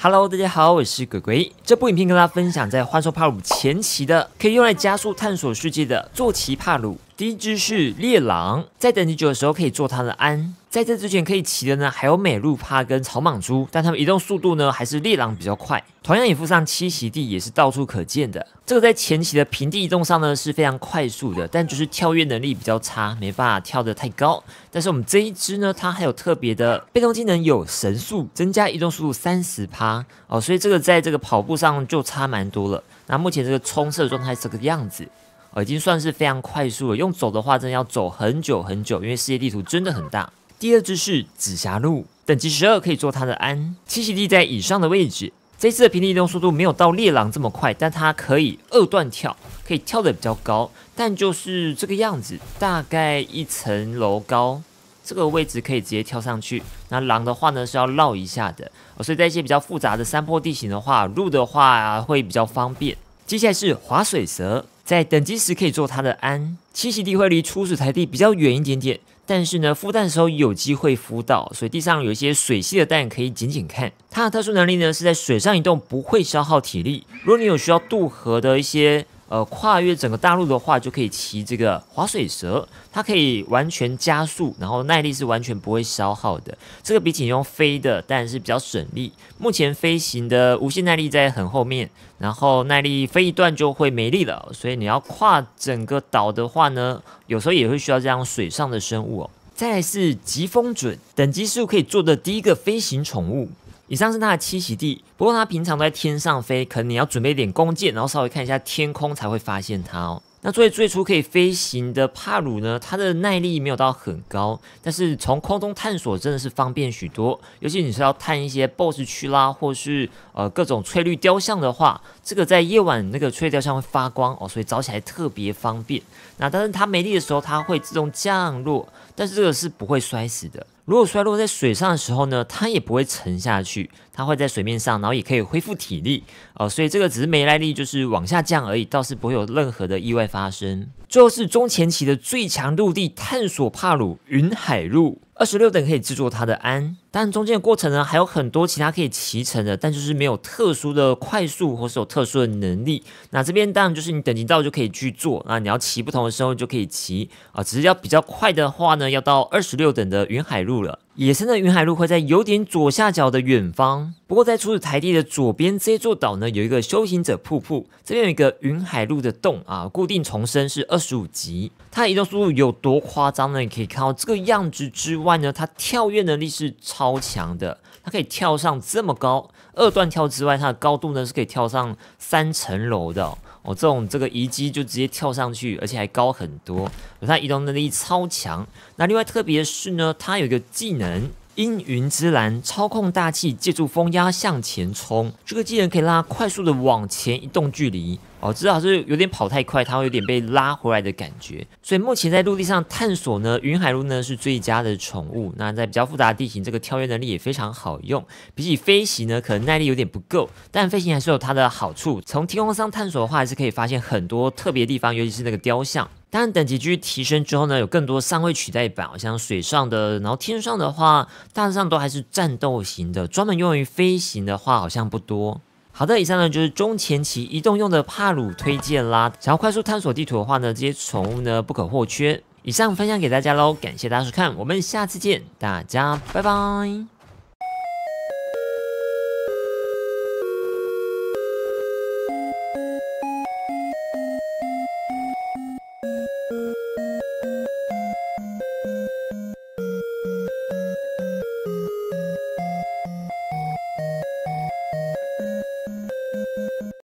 Hello，大家好，我是鬼鬼。这部影片跟大家分享，在幻兽帕鲁前期的可以用来加速探索世界的坐骑帕鲁，第一只是猎狼，在等级九的时候可以做它的鞍。在这之前可以骑的呢，还有美露帕跟草莽猪，但它们移动速度呢还是猎狼比较快。同样也附上栖息地，也是到处可见的。这个在前期的平地移动上呢是非常快速的，但就是跳跃能力比较差，没办法跳得太高。但是我们这一只呢，它还有特别的被动技能，有神速，增加移动速度三十趴哦，所以这个在这个跑步上就差蛮多了。那目前这个冲刺的状态是个样子，已经算是非常快速了。用走的话，真的要走很久很久，因为世界地图真的很大。第二只是紫霞鹿，等级十二可以做它的鞍，栖息地在以上的位置。这次的平地移动速度没有到猎狼这么快，但它可以二段跳，可以跳得比较高。但就是这个样子，大概一层楼高，这个位置可以直接跳上去。那狼的话呢是要绕一下的，所以在一些比较复杂的山坡地形的话，鹿的话会比较方便。接下来是滑水蛇，在等级十可以做它的鞍，栖息地会离初始台地比较远一点点。但是呢，孵蛋的时候有机会孵到，所以地上有一些水系的蛋可以捡捡看。它的特殊能力呢，是在水上移动不会消耗体力。如果你有需要渡河的一些。呃，跨越整个大陆的话，就可以骑这个滑水蛇，它可以完全加速，然后耐力是完全不会消耗的。这个比起你用飞的，当然是比较省力。目前飞行的无限耐力在很后面，然后耐力飞一段就会没力了，所以你要跨整个岛的话呢，有时候也会需要这样水上的生物哦。再来是疾风隼，等级数可以做的第一个飞行宠物。以上是它的栖息地，不过它平常都在天上飞，可能你要准备一点弓箭，然后稍微看一下天空才会发现它哦。那作为最初可以飞行的帕鲁呢，它的耐力没有到很高，但是从空中探索真的是方便许多，尤其你是要探一些 BOSS 区啦，或是呃各种翠绿雕像的话，这个在夜晚那个翠绿雕像会发光哦，所以找起来特别方便。那但是它没力的时候，它会自动降落，但是这个是不会摔死的。如果摔落在水上的时候呢，它也不会沉下去，它会在水面上，然后也可以恢复体力哦。所以这个只是没耐力，就是往下降而已，倒是不会有任何的意外发生。最后是中前期的最强陆地探索帕鲁云海路。二十六等可以制作它的鞍，但中间的过程呢，还有很多其他可以骑乘的，但就是没有特殊的快速或是有特殊的能力。那这边当然就是你等级到就可以去做，那你要骑不同的生物就可以骑啊，只是要比较快的话呢，要到二十六等的云海路了。野生的云海路会在有点左下角的远方，不过在初始台地的左边这座岛呢，有一个修行者瀑布，这边有一个云海路的洞啊，固定重生是二十五级，它移动速度有多夸张呢？你可以看到这个样子之外呢，它跳跃能力是超强的，它可以跳上这么高，二段跳之外，它的高度呢是可以跳上三层楼的。哦，这种这个移机就直接跳上去，而且还高很多，它移动能力超强。那另外特别是呢，它有一个技能“阴云之蓝”，操控大气，借助风压向前冲。这个技能可以拉快速的往前移动距离。哦，至少是有点跑太快，它会有点被拉回来的感觉。所以目前在陆地上探索呢，云海鹿呢是最佳的宠物。那在比较复杂的地形，这个跳跃能力也非常好用。比起飞行呢，可能耐力有点不够，但飞行还是有它的好处。从天空上探索的话，还是可以发现很多特别地方，尤其是那个雕像。当然，等级继续提升之后呢，有更多三位取代版。好像水上的，然后天上的话，大致上都还是战斗型的，专门用于飞行的话好像不多。好的，以上呢就是中前期移动用的帕鲁推荐啦。想要快速探索地图的话呢，这些宠物呢不可或缺。以上分享给大家喽，感谢大家收看，我们下次见，大家拜拜。